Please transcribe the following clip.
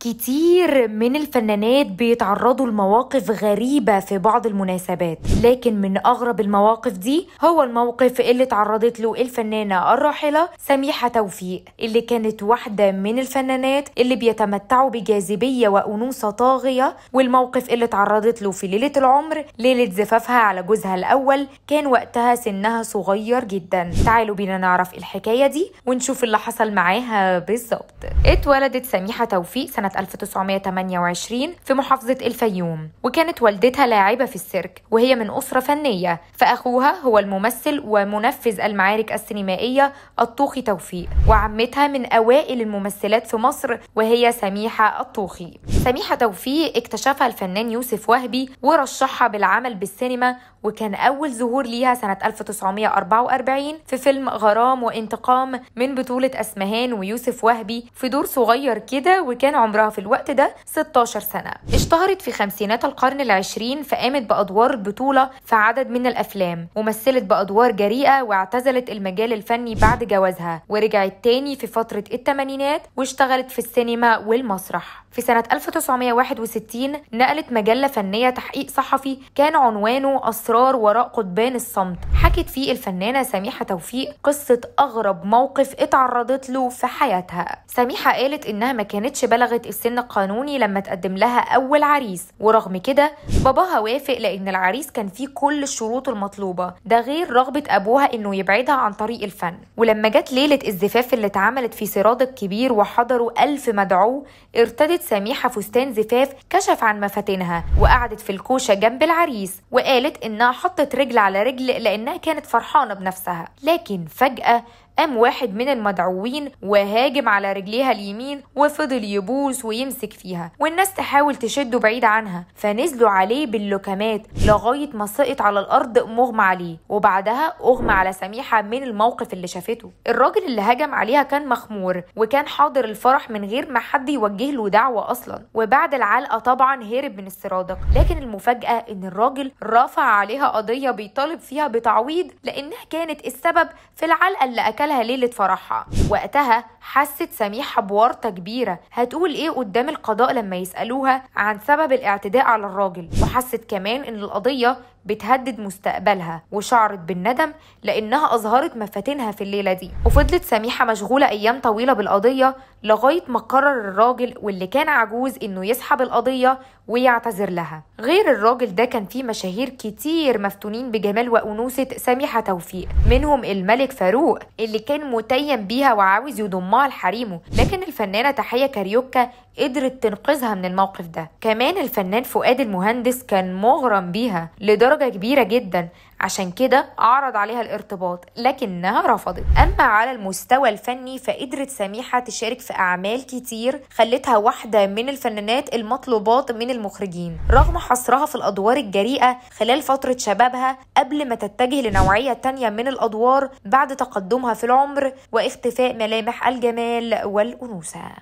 كتير من الفنانات بيتعرضوا لمواقف غريبة في بعض المناسبات لكن من أغرب المواقف دي هو الموقف اللي تعرضت له الفنانة الراحلة سميحة توفيق اللي كانت واحدة من الفنانات اللي بيتمتعوا بجاذبية وأنوثة طاغية والموقف اللي تعرضت له في ليلة العمر ليلة زفافها على جوزها الأول كان وقتها سنها صغير جدا تعالوا بينا نعرف الحكاية دي ونشوف اللي حصل معاها بالظبط اتولدت سميحة توفيق سنة سنة 1928 في محافظة الفيوم وكانت والدتها لاعبة في السيرك وهي من أسرة فنية فأخوها هو الممثل ومنفذ المعارك السينمائية الطوخي توفيق وعمتها من أوائل الممثلات في مصر وهي سميحة الطوخي سميحة توفيق اكتشفها الفنان يوسف وهبي ورشحها بالعمل بالسينما وكان أول ظهور ليها سنة 1944 في فيلم غرام وانتقام من بطولة أسمهان ويوسف وهبي في دور صغير كده وكان عمرها في الوقت ده 16 سنة اشتهرت في خمسينات القرن العشرين فقامت بأدوار البطولة في عدد من الأفلام ومثلت بأدوار جريئة واعتزلت المجال الفني بعد جوازها ورجعت تاني في فترة الثمانينات واشتغلت في السينما والمسرح في سنة 1961 نقلت مجلة فنية تحقيق صحفي كان عنوانه إصرار وراء قضبان الصمت حكت فيه الفنانة سميحة توفيق قصة أغرب موقف اتعرضت له في حياتها سميحة قالت إنها ما كانتش بلغت السن القانوني لما تقدم لها أول عريس ورغم كده باباها وافق لأن العريس كان فيه كل الشروط المطلوبة ده غير رغبة أبوها إنه يبعدها عن طريق الفن ولما جت ليلة الزفاف اللي اتعملت في سراد الكبير وحضروا ألف مدعو ارتدت سميحة فستان زفاف كشف عن مفاتنها وقعدت في الكوشة جنب العريس وقالت إن إنها حطت رجل على رجل لأنها كانت فرحانة بنفسها لكن فجأة قام واحد من المدعوين وهاجم على رجليها اليمين وفضل يبوس ويمسك فيها والناس تحاول تشده بعيد عنها فنزلوا عليه باللكمات لغاية ما سقط على الأرض مغمى عليه وبعدها أغمى على سميحة من الموقف اللي شافته الراجل اللي هجم عليها كان مخمور وكان حاضر الفرح من غير ما حد يوجه له دعوة أصلا وبعد العلقة طبعا هرب من السرادق لكن المفاجأة إن الراجل رفع عليها قضية بيطالب فيها بتعويض لأنها كانت السبب في العلقة اللي أكل أكلها ليلة فرحها وقتها حست سميحة بورطة كبيرة هتقول إيه قدام القضاء لما يسألوها عن سبب الاعتداء على الراجل وحست كمان إن القضية بتهدد مستقبلها وشعرت بالندم لأنها أظهرت مفاتنها في الليلة دي وفضلت سميحة مشغولة أيام طويلة بالقضية لغاية ما قرر الراجل واللي كان عجوز إنه يسحب القضية ويعتذر لها غير الراجل ده كان فيه مشاهير كتير مفتونين بجمال وأنوثة سميحة توفيق منهم الملك فاروق اللي كان متيم بيها وعاوز يضمها لحريمه لكن الفنانة تحية كاريوكا قدرت تنقذها من الموقف ده كمان الفنان فؤاد المهندس كان مغرم بيها لدرجة كبيرة جدا عشان كده عرض عليها الارتباط لكنها رفضت أما على المستوى الفني فقدرت سميحة تشارك في أعمال كتير خلتها واحدة من الفنانات المطلوبات من المخرجين رغم حصرها في الأدوار الجريئة خلال فترة شبابها قبل ما تتجه لنوعية تانية من الأدوار بعد تقدمها في العمر واختفاء ملامح الجمال والأنوثة